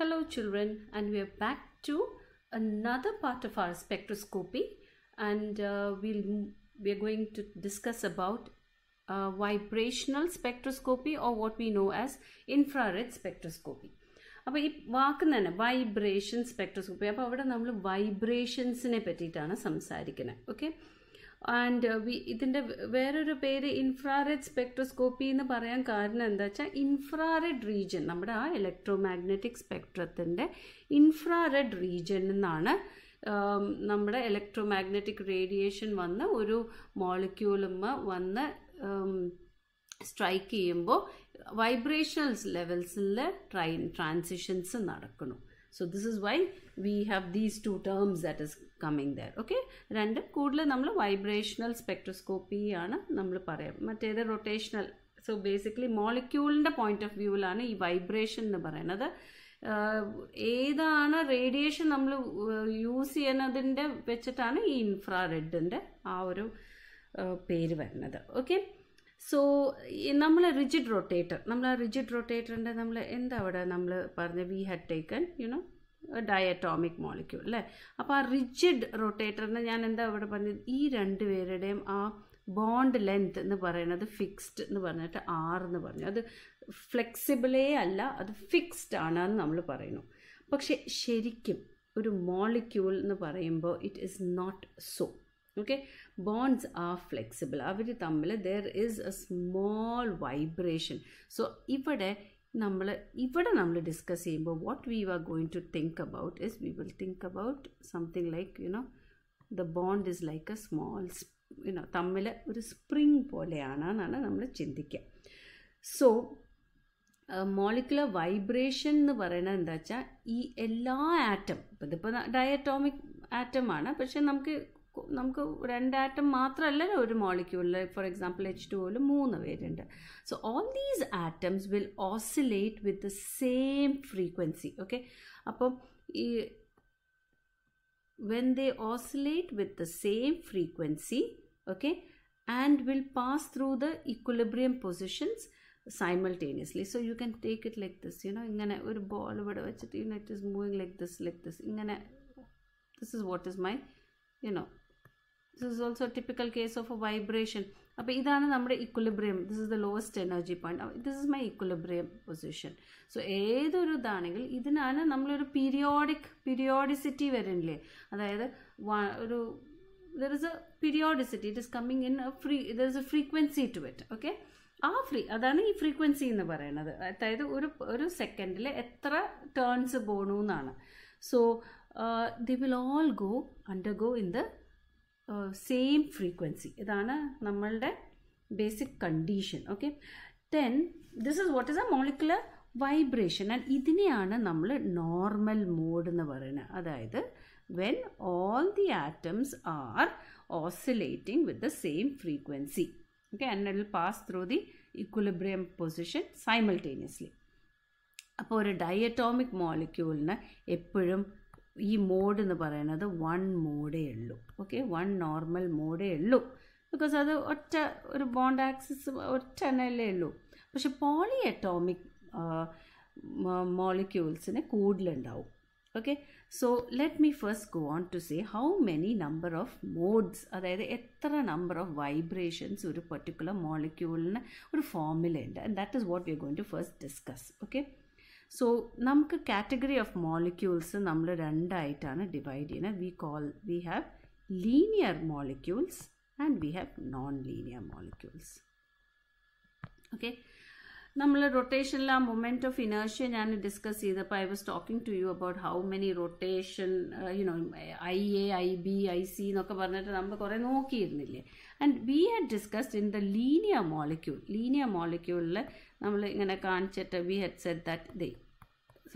Hello children and we are back to another part of our spectroscopy and uh, we'll, are going to discuss about uh, vibrational spectroscopy or what we know as infrared spectroscopy. Vibration spectroscopy, vibrations തന്നെ vibration spectroscopy അപ്പോൾ അവിടെ നമ്മൾ വൈബ്രേഷൻസിനെ and uh, ഇതിൻ്റെ വേറൊരു പേര് infrared spectroscopy എന്ന് പറയാൻ കാരണം എന്താ വെച്ചാൽ ഇൻഫ്രാറെഡ് റീജിയൻ നമ്മുടെ ആ ഇലക്ട്രോ മാഗ്നറ്റിക് സ്പെക്ട്രത്തിൻ്റെ ഇൻഫ്രാറെഡ് റീജിയൻ എന്നാണ് നമ്മുടെ ഇലക്ട്രോ മാഗ്നറ്റിക് റേഡിയേഷൻ വന്ന് ഒരു മോളിക്യൂളുമ്മ വന്ന് സ്ട്രൈക്ക് ചെയ്യുമ്പോൾ വൈബ്രേഷണൽസ് ലെവൽസിൽ ട്രൈ ട്രാൻസിഷൻസ് നടക്കണം so this is why we have these two terms that is coming there okay രണ്ട് കൂടുതൽ നമ്മൾ വൈബ്രേഷണൽ സ്പെക്ട്രോസ്കോപ്പി ആണ് നമ്മൾ പറയാം മറ്റേത് റൊട്ടേഷണൽ സോ ബേസിക്കലി മോളിക്യൂളിൻ്റെ പോയിന്റ് ഓഫ് വ്യൂവിലാണ് ഈ വൈബ്രേഷൻ എന്ന് പറയുന്നത് ഏതാണ് റേഡിയേഷൻ നമ്മൾ യൂസ് ചെയ്യുന്നതിൻ്റെ വെച്ചിട്ടാണ് ഈ റെഡിൻ്റെ ആ ഒരു പേര് വരുന്നത് ഓക്കെ സോ നമ്മൾ റിജിഡ് റൊട്ടേറ്റർ നമ്മൾ ആ റിജിഡ് റൊട്ടേറ്ററിൻ്റെ നമ്മൾ എന്താ അവിടെ നമ്മൾ പറഞ്ഞ we had taken you know diatomic molecule അല്ലേ അപ്പോൾ ആ റിജിഡ് റൊട്ടേറ്ററിനെ ഞാൻ എന്താ അവിടെ പറഞ്ഞത് ഈ രണ്ട് പേരുടെയും ആ ബോണ്ട് ലെങ്ത് എന്ന് പറയുന്നത് ഫിക്സ്ഡ് എന്ന് പറഞ്ഞിട്ട് ആർ എന്ന് പറഞ്ഞു അത് ഫ്ലെക്സിബിളേ അല്ല അത് ഫിക്സ്ഡ് ആണ് എന്ന് നമ്മൾ പറയുന്നു പക്ഷെ ശരിക്കും ഒരു മോളിക്യൂൾ എന്ന് പറയുമ്പോൾ it is not so okay bonds are flexible അവർ തമ്മിൽ there is a small vibration so ഇവിടെ നമ്മൾ ഇവിടെ നമ്മൾ ഡിസ്കസ് ചെയ്യുമ്പോൾ what we are going to think about is we will think about something like you know the bond is like a small you know തമ്മിൽ ഒരു spring പോലെയാണ് എന്നാണ് നമ്മൾ ചിന്തിക്കുക സോ മോളിക്കുലർ വൈബ്രേഷൻ എന്ന് പറയുന്നത് എന്താ വെച്ചാൽ ഈ എല്ലാ ആറ്റം ഇതിപ്പോൾ ഡയറ്റോമിക് ആറ്റമാണ് പക്ഷേ നമുക്ക് നമുക്ക് രണ്ടാറ്റം മാത്രമല്ല ഒരു മോളിക്യൂളിൽ ഫോർ എക്സാമ്പിൾ എച്ച് ടു ഓയിൽ മൂന്ന് പേരുണ്ട് so all these atoms will oscillate with the same frequency okay അപ്പം ഈ when they oscillate with the same frequency okay and will pass through the equilibrium positions simultaneously so you can take it like this you know ഇങ്ങനെ ഒരു ball ഇവിടെ വെച്ചിട്ട് you know it is moving like this like this ഇങ്ങനെ this is what is my you know this is also typical case of a vibration അപ്പോൾ ഇതാണ് നമ്മുടെ equilibrium this is the lowest energy point this is my equilibrium position so ഏതൊരു ഇതാണെങ്കിൽ ഇതിനാണ് നമ്മളൊരു periodic periodicity വരുന്നില്ലേ അതായത് ഒരു there is a periodicity it is coming in free there is a frequency to it okay ആ free അതാണ് ഈ ഫ്രീക്വൻസി എന്ന് പറയുന്നത് അതായത് ഒരു ഒരു സെക്കൻഡിൽ എത്ര ടേൺസ് പോകണു എന്നാണ് so the will all go under go in the same frequency ഇതാണ് നമ്മളുടെ basic condition okay then this is what is a molecular vibration and ഇതിനെയാണ് നമ്മൾ നോർമൽ മോഡ് എന്ന് പറയുന്നത് അതായത് when all the atoms are oscillating with the same frequency okay and will pass through the equilibrium position simultaneously അപ്പോൾ ഒരു diatomic മോളിക്യൂളിന് എപ്പോഴും ഈ mode എന്ന് പറയുന്നത് വൺ മോഡേ ഉള്ളൂ ഓക്കെ വൺ നോർമൽ മോഡേ ഉള്ളൂ ബിക്കോസ് അത് ഒറ്റ ഒരു ബോണ്ട് ആക്സിസ് ഒറ്റ എണ്ണയല്ലേ ഉള്ളൂ പക്ഷെ പോളി അറ്റോമിക് മോളിക്യൂൾസിന് കൂടുതലുണ്ടാവും okay so let me first go on to say how many number of modes അതായത് എത്ര നമ്പർ ഓഫ് വൈബ്രേഷൻസ് ഒരു പെർട്ടിക്കുലർ മോളിക്യൂളിന് ഒരു ഫോമിലുണ്ട് and that is what we are to first discuss okay so നമുക്ക് category of molecules നമ്മൾ രണ്ടായിട്ടാണ് divide ചെയ്യുന്നത് we call we have linear molecules and we have non linear molecules okay നമ്മൾ റൊട്ടേഷനിൽ ആ മൊമെൻറ്റ് ഓഫ് ഇനേഴ്ഷ്യ ഞാൻ discuss ചെയ്തപ്പോൾ I was talking to you about how many rotation you know I A I B I C എന്നൊക്കെ പറഞ്ഞിട്ട് നമ്മൾ കുറേ നോക്കിയിരുന്നില്ലേ and we had discussed in the linear molecule linear മോളിക്യൂളിൽ നമ്മൾ ഇങ്ങനെ കാണിച്ചിട്ട് we had set that they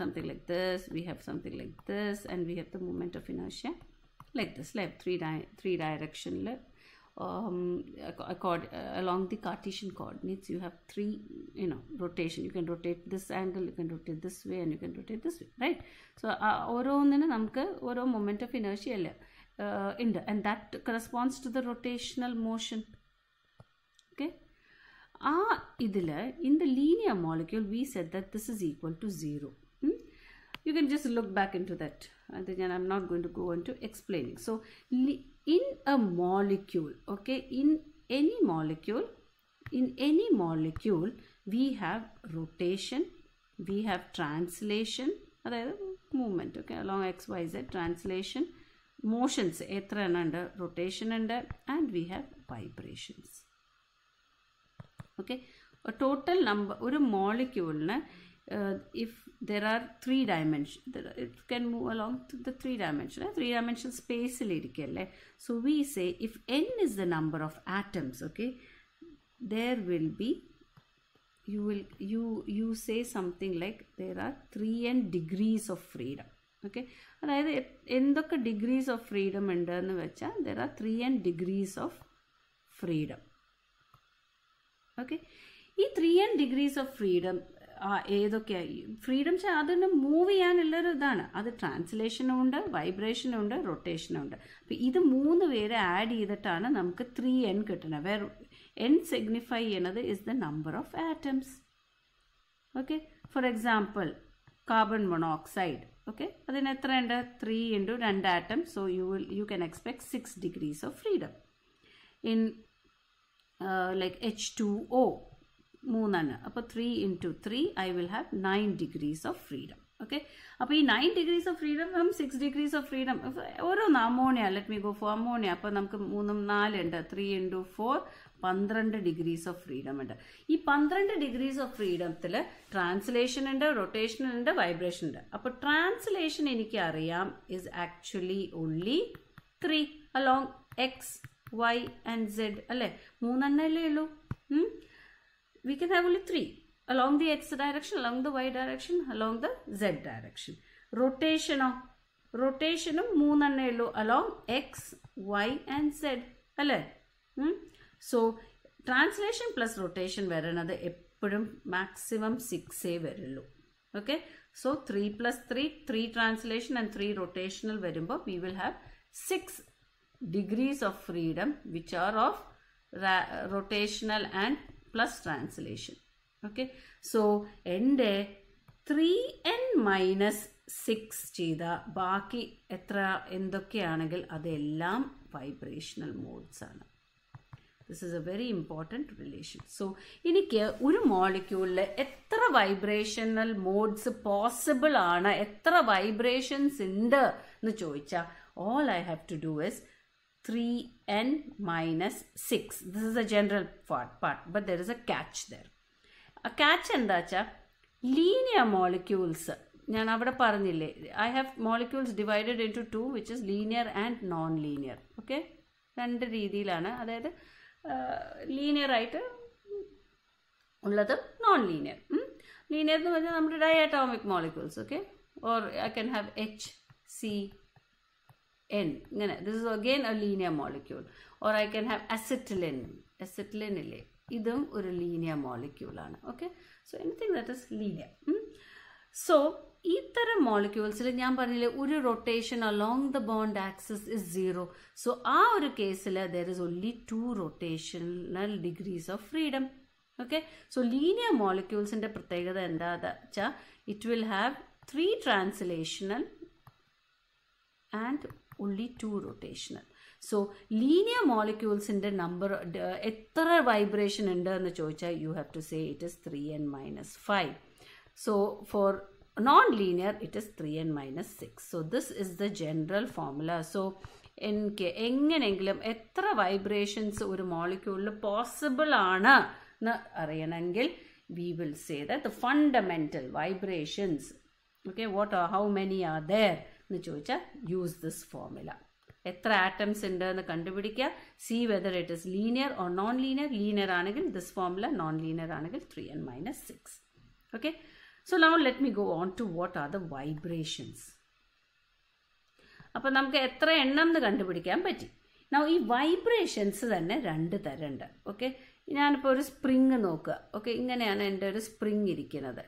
something like this we have something like this and we have the moment of inertia like this like three ഡയ three ഡയറക്ഷനിൽ um, accord, uh, along the Cartesian coordinates you have three you know rotation you can rotate this angle you can rotate this way and you can rotate this way right so uh, ഓരോന്നിനും moment of inertia of inertia അല്ലേ uh, and that corresponds to the rotational motion. Okay. Ah, ഇതിൽ in the linear molecule we set that this is equal to zero you can just look back into that and again, i'm not going to go into explaining so in a molecule okay in any molecule in any molecule we have rotation we have translation അതായത് movement okay along X Y Z translation motions എത്ര എണ്ണം ഉണ്ട് rotation ഉണ്ട് and we have vibrations okay total number ഒരു മോളിക്യൂളിന് uh, if there are three dimension it can move along to the three dimension right? three dimension space. irikkalle so we say if n is the number of atoms okay there will be you will you you say something like there are three n degrees of freedom okay in the degrees of freedom, ഉണ്ട് എന്ന് വെച്ചാൽ there are three and degrees of freedom okay ഈ three and ആ ഏതൊക്കെയായി freedom തന്നെ move ചെയ്യാനുള്ളൊരു ഇതാണ് അത് ട്രാൻസ്ലേഷനും ഉണ്ട് വൈബ്രേഷനും ഉണ്ട് റൊട്ടേഷനും ഉണ്ട് അപ്പം ഇത് മൂന്ന് പേര് ആഡ് ചെയ്തിട്ടാണ് നമുക്ക് ത്രീ എൻ കിട്ടുന്നത് വേർ എൻ സിഗ്നിഫൈ ചെയ്യണത് is the number of atoms okay for example carbon monoxide okay അതിന് എത്രയുണ്ട് ത്രീ ഇൻറ്റു രണ്ട് atom so you will you can expect six degrees of freedom in like H two O മൂന്നാണ് അപ്പോൾ three into three I will have nine degrees of freedom okay അപ്പോൾ ഈ nine degrees of freedom from six degrees of freedom ഓരോന്ന് ammonia let me go for ammonia അപ്പോൾ നമുക്ക് മൂന്നും നാലുണ്ട് three into four പന്ത്രണ്ട് ഡിഗ്രീസ് ഓഫ് ഫ്രീഡം ഉണ്ട് ഈ പന്ത്രണ്ട് ഡിഗ്രീസ് ഓഫ് ഫ്രീഡത്തിൽ ട്രാൻസ്ലേഷൻ ഉണ്ട് റൊട്ടേഷൻ ഉണ്ട് വൈബ്രേഷൻ ഉണ്ട് അപ്പോൾ ട്രാൻസ്ലേഷൻ എനിക്ക് അറിയാം is actually only three along X Y and Z അല്ലേ മൂന്നെണ്ണല്ലേ ഉള്ളൂ we can have only three along the x direction, along the y direction, along the z direction. Rotation of rotation of moon and yellow along x, y and z. Alle? Hmm? So translation plus rotation where another maximum 6 say very low. Okay. So 3 plus 3, 3 translation and 3 rotational variable, we will have 6 degrees of freedom which are of rotational and plus translation. Okay. So, എൻ്റെ three N minus six ചെയ്ത ബാക്കി എത്ര എന്തൊക്കെയാണെങ്കിൽ അതെല്ലാം vibrational modes ആണ് this is a very important relation so എനിക്ക് ഒരു മോളിക്യൂളിൽ എത്ര വൈബ്രേഷണൽ മോഡ്സ് പോസിബിൾ ആണ് എത്ര വൈബ്രേഷൻസ് ഉണ്ട് എന്ന് ചോദിച്ചാൽ all I have to do is 3n minus 6. This is the general part, part but there is a catch there. A catch എന്താ വെച്ചാൽ ലീനിയർ മോളിക്യൂൾസ് ഞാൻ അവിടെ പറഞ്ഞില്ലേ I have molecules divided into two which is linear and non linear okay രണ്ട് രീതിയിലാണ് അതായത് ലീനിയറായിട്ട് ഉള്ളതും non linear linear എന്ന് പറഞ്ഞാൽ നമ്മുടെ diatomic molecules okay or I can have H C N. This is again a linear molecule. Or I can have acetylene. Acetylene ഇല്ലേ ഇതും ഒരു ലീനിയർ മോളിക്യൂളാണ് okay so anything that is linear so ഇത്തരം മോളിക്യൂൾസിൽ ഞാൻ പറഞ്ഞില്ലേ ഒരു rotation along the bond axis is zero so ആ ഒരു കേസിൽ there is only two rotational degrees of freedom okay so linear മോളിക്യൂൾസിൻ്റെ പ്രത്യേകത എന്താണെന്ന് വെച്ചാൽ it will have three translational and only two rotational. So linear molecules in the number uh, vibration in the chocha, you have to say it is 3n minus 5. So for non-linear it is 3n minus 6. So this is the general formula. So in eng and englam ethra vibrations or molecule possible we will say that the fundamental vibrations. Okay, what are how many are there? എന്ന് ചോദിച്ചാൽ use this formula എത്ര atoms ഉണ്ട് എന്ന് കണ്ടുപിടിക്കുക see whether it is linear or non linear linear ആണെങ്കിൽ this formula non linear ആണെങ്കിൽ three and minus six okay so now let me go on to what are the vibrations അപ്പോൾ നമുക്ക് എത്ര എണ്ണം എന്ന് കണ്ടുപിടിക്കാൻ പറ്റി നൗ ഈ വൈബ്രേഷൻസ് തന്നെ രണ്ട് തരണ്ട് ഓക്കെ ഞാനിപ്പോൾ ഒരു സ്പ്രിങ് നോക്കുക ഓക്കെ ഇങ്ങനെയാണ് എൻ്റെ ഒരു സ്പ്രിങ് ഇരിക്കുന്നത്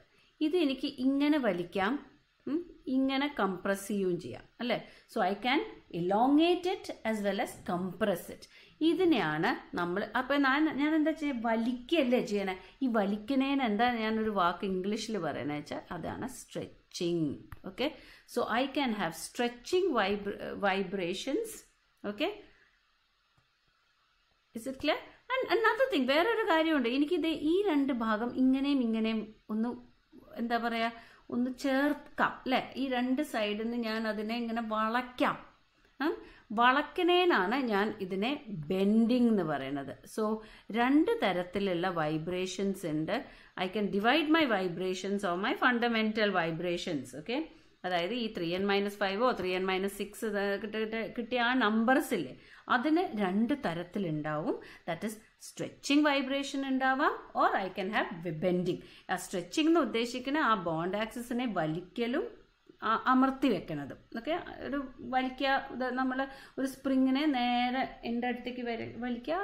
ഇത് എനിക്ക് ഇങ്ങനെ വലിക്കാം ഇങ്ങനെ കംപ്രസ് ചെയ്യുകയും ചെയ്യാം അല്ലേ so I can elongate it as well as compress it ഇതിനെയാണ് നമ്മൾ അപ്പൊ ഞാൻ ഞാൻ എന്താ ചെയ്യുക വലിക്കല്ലേ ചെയ്യണേ ഈ വലിക്കണേന് എന്താ ഞാനൊരു വാക്ക് ഇംഗ്ലീഷിൽ പറയണ വെച്ചാൽ അതാണ് stretching okay so I can have stretching vibration vibrations okay is it clear and another thing വേറൊരു കാര്യമുണ്ട് എനിക്കിത് ഈ രണ്ട് ഭാഗം ഇങ്ങനെയും ഇങ്ങനെയും ഒന്ന് എന്താ പറയുക ഒന്ന് ചേർക്കാം അല്ലെ ഈ രണ്ട് സൈഡിൽ നിന്ന് ഞാൻ അതിനെ ഇങ്ങനെ വളയ്ക്കാം വളക്കണേനാണ് ഞാൻ ഇതിനെ ബെൻഡിങ് എന്ന് പറയുന്നത് സോ രണ്ട് തരത്തിലുള്ള വൈബ്രേഷൻസ് ഉണ്ട് I can divide my vibrations or my fundamental vibrations okay അതായത് ഈ ത്രീ എൻ മൈനസ് ഫൈവോ ത്രീ എൻ മൈനസ് സിക്സ് കിട്ടിയ ആ നമ്പേഴ്സില്ലേ അതിന് രണ്ട് തരത്തിലുണ്ടാവും ദാറ്റ് ഇസ് സ്ട്രെച്ചിങ് വൈബ്രേഷൻ ഉണ്ടാവാം or I can have bending ആ സ്ട്രെച്ചിങ് എന്ന് ഉദ്ദേശിക്കുന്ന ആ ബോണ്ട് ആക്സിസിനെ വലിക്കലും അമർത്തി വെക്കണത് ഓക്കെ ഒരു വലിക്ക നമ്മൾ ഒരു സ്പ്രിങ്ങിനെ നേരെ എൻ്റെ അടുത്തേക്ക് വര വലിക്കുക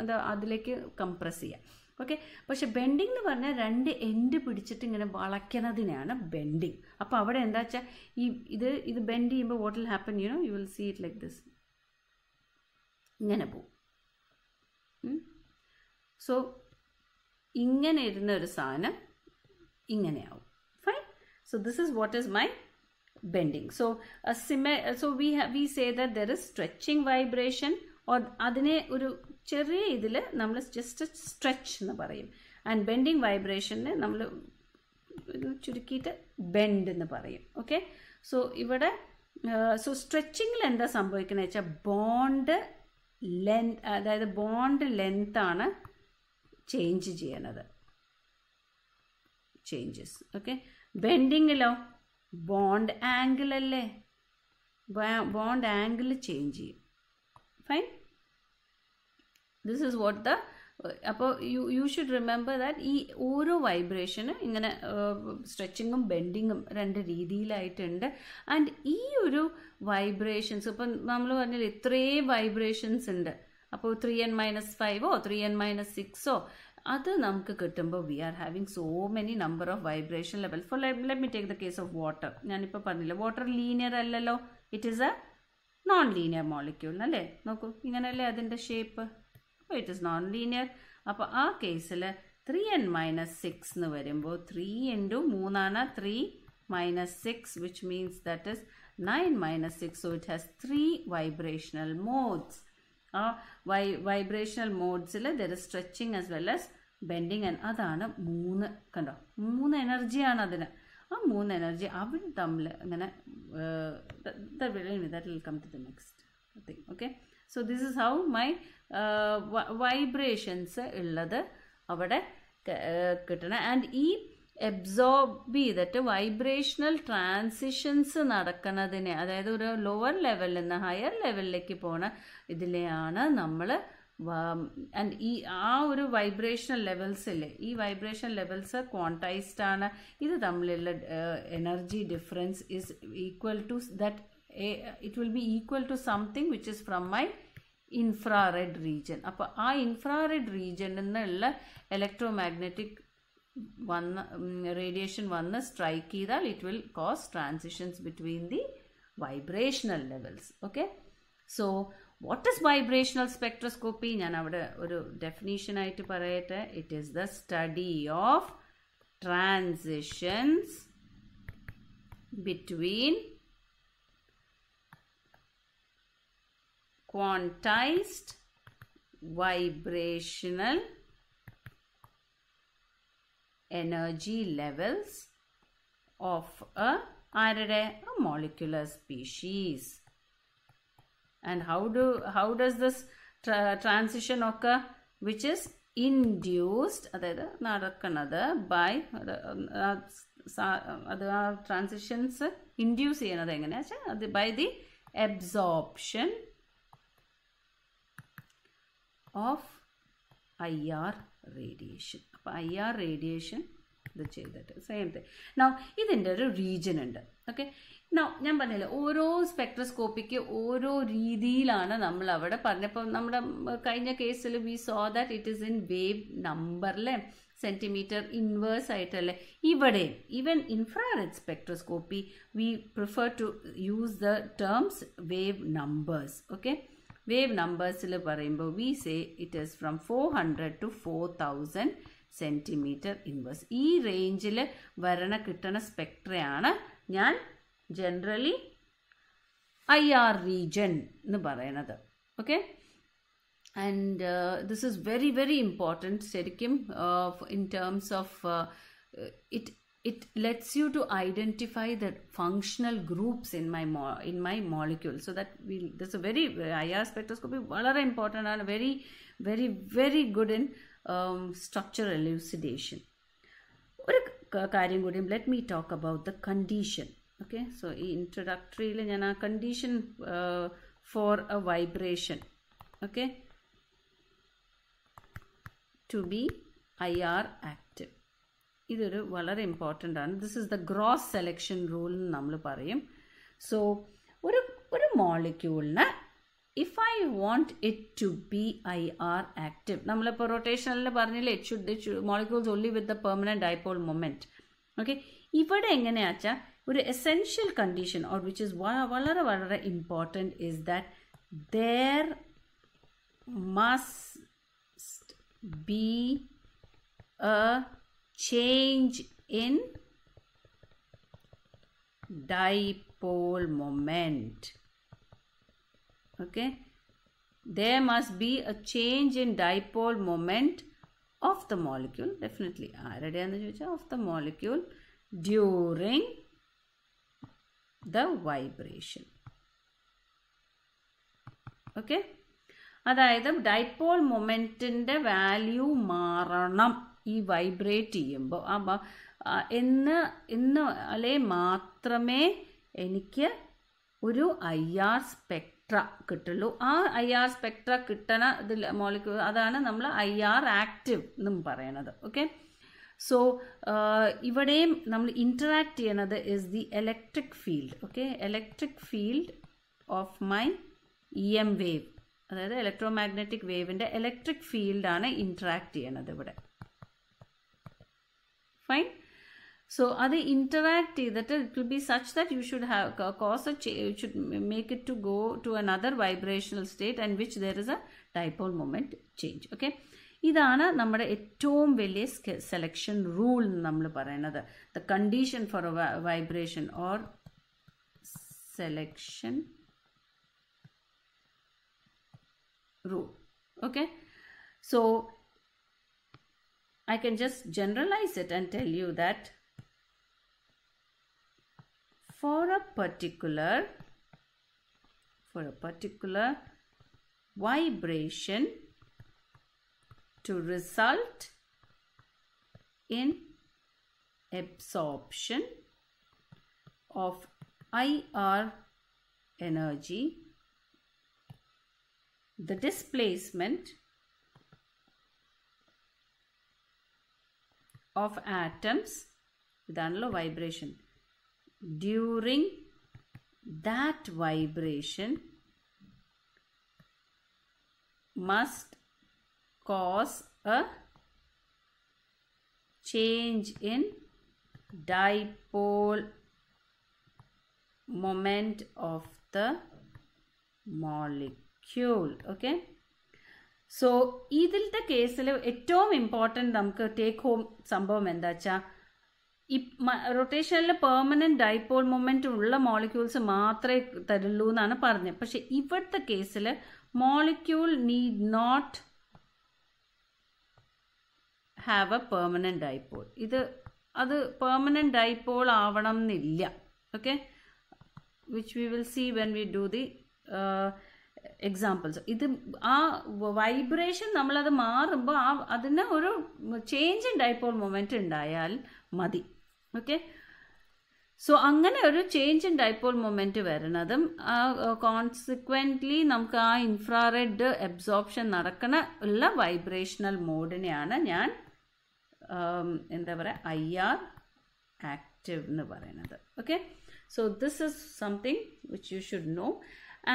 എന്താ അതിലേക്ക് കംപ്രസ് ചെയ്യുക ഓക്കെ പക്ഷെ ബെൻഡിങ് എന്ന് പറഞ്ഞാൽ രണ്ട് എൻഡ് പിടിച്ചിട്ട് ഇങ്ങനെ വളയ്ക്കുന്നതിനാണ് ബെൻഡിങ് അപ്പോൾ അവിടെ എന്താ വെച്ചാൽ ഈ ഇത് ഇത് ബെൻഡ് ചെയ്യുമ്പോൾ what will happen you know you will see it like this ഇങ്ങനെ പോവും സോ ഇങ്ങനെ ഇരുന്ന ഒരു സാധനം ഇങ്ങനെയാവും fine so this is what is my bending so സിമ so we we have, we there is stretching vibration or അതിനെ ഒരു ചെറിയ ഇതിൽ നമ്മൾ ജസ്റ്റ് സ്ട്രെച്ച് എന്ന് പറയും ആൻഡ് ബെൻഡിങ് വൈബ്രേഷനെ നമ്മൾ ചുരുക്കിയിട്ട് ബെൻഡ് എന്ന് പറയും ഓക്കെ സോ ഇവിടെ സോ uh, സ്ട്രെച്ചിങ്ങിൽ എന്താ സംഭവിക്കുന്നത് വെച്ചാൽ ബോണ്ട് ലെന്ത് അതായത് ബോണ്ട് ആണ് ചേഞ്ച് ചെയ്യണത് ചേഞ്ചസ് ഓക്കെ ബെൻഡിങ്ങിലോ ബോണ്ട് ആംഗിൾ അല്ലേ ബോണ്ട് ആംഗിൾ ചേഞ്ച് ചെയ്യും fine this is what the അപ്പോൾ you you should remember that ഈ ഓരോ വൈബ്രേഷന് ഇങ്ങനെ സ്ട്രെച്ചിങ്ങും ബെൻഡിങ്ങും രണ്ട് രീതിയിലായിട്ടുണ്ട് ആൻഡ് ഈ ഒരു വൈബ്രേഷൻസ് ഇപ്പം നമ്മൾ പറഞ്ഞാൽ ഇത്രയും വൈബ്രേഷൻസ് ഉണ്ട് അപ്പോൾ ത്രീ എൻ മൈനസ് ഫൈവോ ത്രീ എൻ മൈനസ് സിക്സോ അത് നമുക്ക് കിട്ടുമ്പോൾ we are having so many number of vibration level for let me take the case of water ഞാനിപ്പോൾ പറഞ്ഞില്ല വാട്ടർ ലീനിയർ അല്ലല്ലോ it is a non linear molecule അല്ലേ നോക്കൂ ഇങ്ങനെയല്ലേ അതിൻ്റെ ഷേപ്പ് അപ്പോൾ ഇറ്റ് ഇസ് നോൺ ലീനിയർ അപ്പോൾ ആ കേസിൽ ത്രീ എൻ മൈനസ് സിക്സ് എന്ന് വരുമ്പോൾ ത്രീ ഇൻറ്റു മൂന്നാണ് three minus six which means that is nine minus six so it has three vibrational modes ആ വൈ വൈബ്രേഷണൽ മോഡ്സിൽ there is stretching as well as bending and അതാണ് മൂന്ന് കണ്ടോ മൂന്ന് എനർജിയാണ് അതിന് ആ മൂന്ന് എനർജി അവർ തമ്മിൽ അങ്ങനെ the will come to the next thing okay so this is how my vibrations ഉള്ളത് അവിടെ കിട്ടണം ആൻഡ് ഈ എബ്സോർബ് ചെയ്തിട്ട് വൈബ്രേഷണൽ ട്രാൻസിഷൻസ് നടക്കുന്നതിനെ അതായത് ഒരു ലോവർ ലെവലിൽ നിന്ന് ഹയർ ലെവലിലേക്ക് പോണ ഇതിലെയാണ് നമ്മൾ ആൻഡ് ഈ ആ ഒരു വൈബ്രേഷണൽ ലെവൽസിൽ ഈ വൈബ്രേഷൻ ലെവൽസ് ക്വാണ്ടൈസ്ഡ് ആണ് ഇത് തമ്മിലുള്ള energy difference is equal to that it will be equal to something which is from my infrared region അപ്പോൾ ആ ഇൻഫ്രാറെഡ് റീജനിൽ നിന്നുള്ള ഇലക്ട്രോ മാഗ്നറ്റിക് വന്ന റേഡിയേഷൻ വന്ന് സ്ട്രൈക്ക് ചെയ്താൽ it will cause transitions between the vibrational levels okay so what is vibrational spectroscopy ഞാൻ അവിടെ ഒരു ഡെഫിനീഷനായിട്ട് പറയട്ടെ it is the study of transitions between quantized vibrational energy levels of a ആരുടെ molecular species and how do how does this transition ഒക്കെ which is induced അതായത് നടക്കുന്നത് by അത് ആ ട്രാൻസിഷൻസ് ഇൻഡ്യൂസ് ചെയ്യണത് എങ്ങനെയാ വെച്ചാൽ അത് by the absorption of I R radiation അപ്പോൾ ഐ ആർ റേഡിയേഷൻ ഇത് ചെയ്തിട്ട് സെയിം തിങ് നൗ ഇതിൻ്റെ ഒരു റീജിയൻ ഉണ്ട് ഓക്കെ നൗ ഞാൻ പറഞ്ഞില്ല ഓരോ സ്പെക്ട്രോസ്കോപ്പിക്ക് ഓരോ രീതിയിലാണ് നമ്മൾ അവിടെ പറഞ്ഞപ്പോൾ നമ്മുടെ കഴിഞ്ഞ കേസിൽ we so that it is in wave number അല്ലേ സെൻറ്റിമീറ്റർ ഇൻവേഴ്സ് ആയിട്ടല്ലേ ഇവിടെ even infrared spectroscopy we prefer to use the terms wave numbers okay wave നമ്പേഴ്സിൽ പറയുമ്പോൾ we say it is from four hundred to four thousand centimetre inverse ഈ റേഞ്ചിൽ വരണ കിട്ടണ സ്പെക്ട്രയാണ് ഞാൻ ജനറലി ഐ ആർ റീജൻ എന്ന് പറയണത് okay and this is very very important ശരിക്കും in terms of it it lets you to identify the functional groups in my mo- in my molecule so that we a very IR spectroscopy very important and very very very good in um, structure elucidation ഒരു കാര്യം കൂടിയും let me talk about the condition okay so ഈ ഇൻട്രഡക്ടറിയിൽ ഞാൻ ആ condition for a vibration okay to ഇതൊരു വളരെ important ആണ് this is the gross selection rule എന്ന് നമ്മൾ പറയും സോ ഒരു ഒരു മോളിക്യൂളിന് if I want it to be I R active നമ്മളിപ്പോൾ റൊട്ടേഷനിൽ പറഞ്ഞില്ല it should it molecules only with the permanent dipole moment okay ഇവിടെ എങ്ങനെയാണെന്ന് വെച്ചാൽ ഒരു essential condition or which is വളരെ വളരെ important is that there must be change in dipole moment okay there must be a change in dipole moment of the molecule definitely of the molecule during the vibration okay അതായത് dipole മൊമെൻറ്റിൻ്റെ value മാറണം ഈ vibrate ചെയ്യുമ്പോൾ ആ എന്ന് എന്ന് അല്ലെ മാത്രമേ എനിക്ക് ഒരു ഐ ആർ സ്പെക്ട്ര കിട്ടുള്ളൂ ആ ഐ ആർ സ്പെക്ട്ര കിട്ടണ ഇതിൽ മോളിക്യൂൾ അതാണ് നമ്മൾ ഐ ആർ ആക്റ്റീവ് എന്നും പറയണത് ഓക്കെ സോ ഇവിടെയും നമ്മൾ ഇൻറ്ററാക്ട് ചെയ്യണത് is the electric field okay electric field of my E M wave അതായത് ഇലക്ട്രോ മാഗ്നറ്റിക് വേവിൻ്റെ ഇലക്ട്രിക് ഫീൽഡാണ് ഇൻറ്ററാക്ട് ചെയ്യണത് ഇവിടെ fine so they interactive that it will be such that you should have cause a you should make it to go to another vibrational state and which there is a dipole moment change okay ഇതാണ് നമ്മുടെ ഏറ്റവും വലിയ selection rule എന്ന് നമ്മൾ പറയുന്നത് the condition for vibration or selection rule okay so I can just generalize it and tell you that for a particular for a particular vibration to result in absorption of IR energy the displacement of atoms దానిలో vibration during that vibration must cause a change in dipole moment of the molecule okay so ഇതിലത്തെ കേസിൽ ഏറ്റവും important നമുക്ക് take home സംഭവം എന്താ വെച്ചാൽ ഈ റൊട്ടേഷനിൽ പെർമനൻറ്റ് ഡൈപോൾ മൊമെന്റ് ഉള്ള മോളിക്യൂൾസ് മാത്രമേ തരുള്ളൂ എന്നാണ് പറഞ്ഞത് പക്ഷെ ഇവിടുത്തെ കേസിൽ molecule need not have a permanent dipole ഇത് അത് പെർമനൻറ്റ് ഡൈപോൾ ആവണം എന്നില്ല okay which we will see when we do the examples ഇത് ആ വൈബ്രേഷൻ നമ്മളത് മാറുമ്പോൾ ആ അതിന് ഒരു ചേഞ്ച് ഉണ്ടായപ്പോൾ ഡൈപോൾ മൊമെൻ്റ് ഉണ്ടായാൽ മതി ഓക്കെ സോ അങ്ങനെ ഒരു ചേഞ്ച് ഉണ്ടായപ്പോൾ ഡൈപോൾ മൊമെൻറ്റ് വരുന്നതും ആ കോൺസിക്വൻ്റ്ലി നമുക്ക് ആ ഇൻഫ്രാറെഡ് എബ്സോർപ്ഷൻ നടക്കണ ഉള്ള വൈബ്രേഷണൽ മോഡിനെയാണ് ഞാൻ എന്താ പറയുക ഐ ആർ ആക്റ്റീവ് എന്ന് പറയുന്നത് okay so this is something which you should know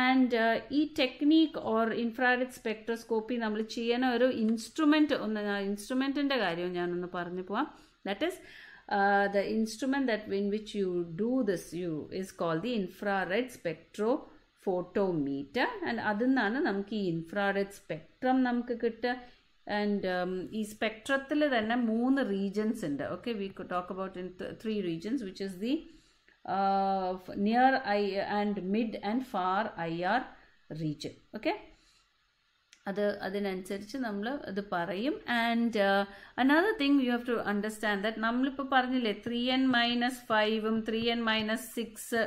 and uh, ഈ ടെക്നീക്ക് ഓർ ഇൻഫ്രാറെഡ് സ്പെക്ട്രോസ്കോപ്പി നമ്മൾ ചെയ്യുന്ന ഒരു ഇൻസ്ട്രുമെൻറ്റ് ഒന്ന് ഇൻസ്ട്രുമെൻറ്റിൻ്റെ കാര്യവും ഞാനൊന്ന് പറഞ്ഞു പോവാം that is the instrument that win which you do this you is call the infrared spectrophotometer and അതിൽ നിന്നാണ് നമുക്ക് ഈ ഇൻഫ്രാറെഡ് സ്പെക്ട്രം നമുക്ക് കിട്ടുക ആൻഡ് um, ഈ സ്പെക്ട്രത്തിൽ തന്നെ മൂന്ന് റീജൻസ് ഉണ്ട് okay we talk about in three regions which is the uh, near I and mid and far I are region. Okay. അത് അതിനനുസരിച്ച് നമ്മൾ അത് പറയും and another thing you have to understand that നമ്മളിപ്പോൾ പറഞ്ഞില്ലേ ത്രീ എൻ മൈനസ് ഫൈവും three N minus six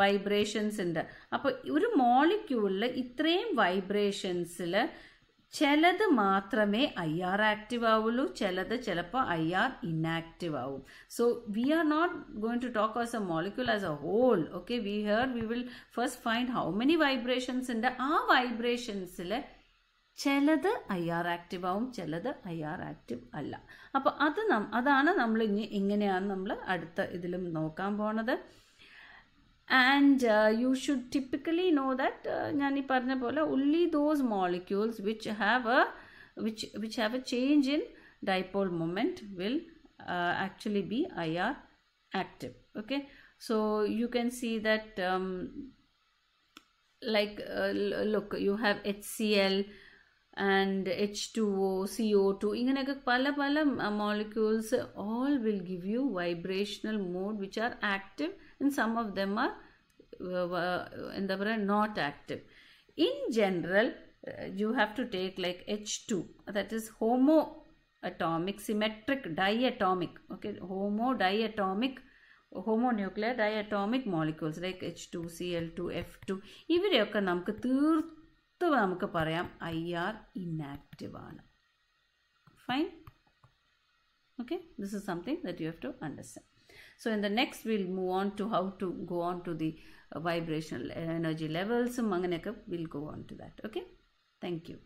vibrations ഉണ്ട് അപ്പോൾ ഒരു മോളിക്യൂളിൽ ഇത്രയും വൈബ്രേഷൻസിൽ ചിലത് മാത്രമേ ഐ ആർ ആക്റ്റീവ് ആവുള്ളൂ ചിലത് ചിലപ്പോൾ ഐ ആർ ഇൻആക്റ്റീവ് ആവും so we are not going to talk as a molecule as a whole okay we here we will first find how many vibrations ഉണ്ട് ആ വൈബ്രേഷൻസിൽ ചിലത് ഐ ആർ ആക്റ്റീവ് ആവും ചിലത് I R active അല്ല അപ്പോൾ അത് നം അതാണ് നമ്മൾ ഇനി എങ്ങനെയാണ് നമ്മൾ അടുത്ത ഇതിലും നോക്കാൻ പോണത് and uh, you should typically know that uh, ഞാൻ ഈ പറഞ്ഞ only those molecules which have a which which have a change in dipole moment will uh, actually be IR active okay so you can see that um, like look you have HCl and H2O, CO2, all molecules all will give you vibrational mode which are active and some of them are in the uh, uh not active. In general, uh, you have to take like H2 that is homo atomic symmetric diatomic okay homo diatomic homo diatomic molecules like h2 cl2 f2 ivide okka namaku അടുത്ത് നമുക്ക് പറയാം I R inactive ആണ് fine okay this is something that you have to understand so in the next we'll move on to how to go on to the uh, vibrational energy levels among we'll go on to that okay thank you